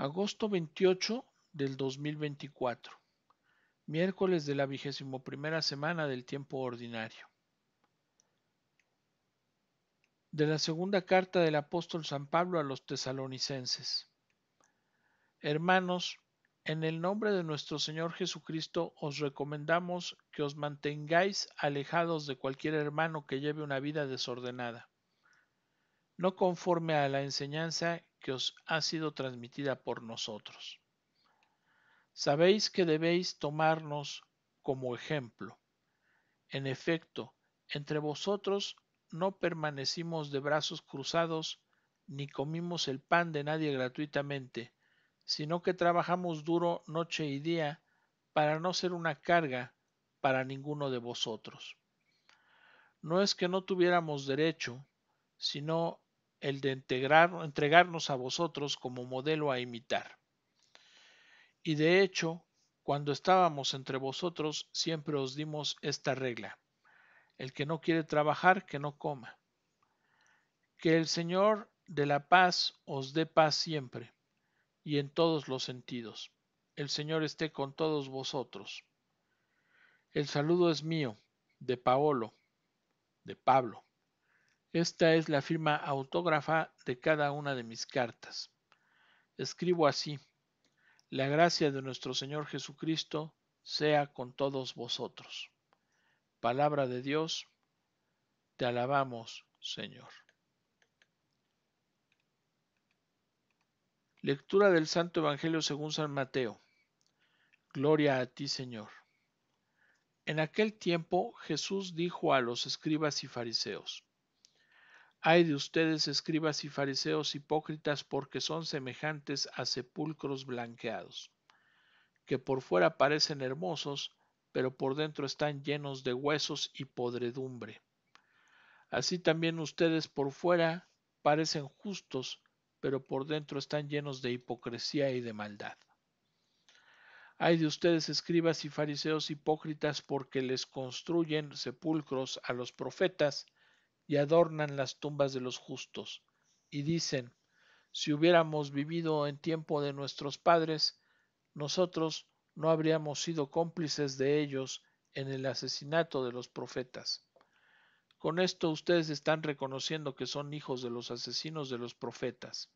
Agosto 28 del 2024. Miércoles de la vigésimo primera semana del tiempo ordinario. De la segunda carta del apóstol San Pablo a los tesalonicenses. Hermanos, en el nombre de nuestro Señor Jesucristo os recomendamos que os mantengáis alejados de cualquier hermano que lleve una vida desordenada no conforme a la enseñanza que os ha sido transmitida por nosotros. Sabéis que debéis tomarnos como ejemplo. En efecto, entre vosotros no permanecimos de brazos cruzados, ni comimos el pan de nadie gratuitamente, sino que trabajamos duro noche y día para no ser una carga para ninguno de vosotros. No es que no tuviéramos derecho, sino el de entregarnos a vosotros como modelo a imitar. Y de hecho, cuando estábamos entre vosotros, siempre os dimos esta regla. El que no quiere trabajar, que no coma. Que el Señor de la paz os dé paz siempre y en todos los sentidos. El Señor esté con todos vosotros. El saludo es mío, de Paolo, de Pablo. Esta es la firma autógrafa de cada una de mis cartas. Escribo así. La gracia de nuestro Señor Jesucristo sea con todos vosotros. Palabra de Dios, te alabamos, Señor. Lectura del Santo Evangelio según San Mateo. Gloria a ti, Señor. En aquel tiempo Jesús dijo a los escribas y fariseos, Ay de ustedes, escribas y fariseos hipócritas, porque son semejantes a sepulcros blanqueados, que por fuera parecen hermosos, pero por dentro están llenos de huesos y podredumbre. Así también ustedes por fuera parecen justos, pero por dentro están llenos de hipocresía y de maldad. Ay de ustedes, escribas y fariseos hipócritas, porque les construyen sepulcros a los profetas, y adornan las tumbas de los justos, y dicen, si hubiéramos vivido en tiempo de nuestros padres, nosotros no habríamos sido cómplices de ellos en el asesinato de los profetas. Con esto ustedes están reconociendo que son hijos de los asesinos de los profetas.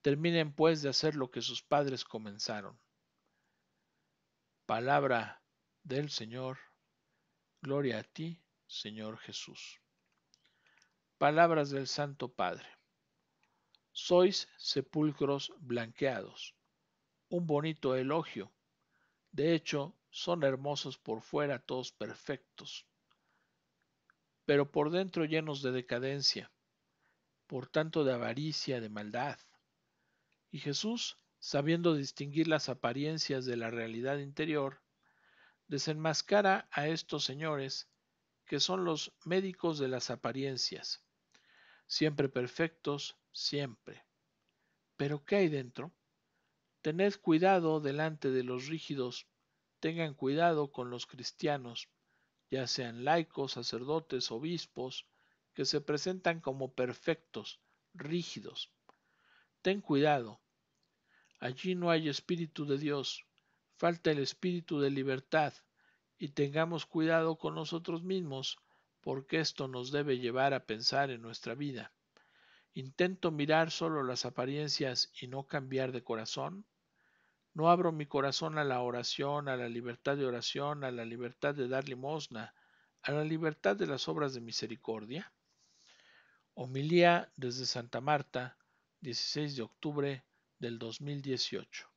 Terminen pues de hacer lo que sus padres comenzaron. Palabra del Señor. Gloria a ti, Señor Jesús. Palabras del Santo Padre. Sois sepulcros blanqueados. Un bonito elogio. De hecho, son hermosos por fuera, todos perfectos, pero por dentro llenos de decadencia, por tanto de avaricia, de maldad. Y Jesús, sabiendo distinguir las apariencias de la realidad interior, desenmascara a estos señores que son los médicos de las apariencias, siempre perfectos, siempre. Pero ¿qué hay dentro? Tened cuidado delante de los rígidos, tengan cuidado con los cristianos, ya sean laicos, sacerdotes, obispos, que se presentan como perfectos, rígidos. Ten cuidado. Allí no hay espíritu de Dios, falta el espíritu de libertad, y tengamos cuidado con nosotros mismos, porque esto nos debe llevar a pensar en nuestra vida. Intento mirar solo las apariencias y no cambiar de corazón. No abro mi corazón a la oración, a la libertad de oración, a la libertad de dar limosna, a la libertad de las obras de misericordia. Homilía desde Santa Marta, 16 de octubre del 2018.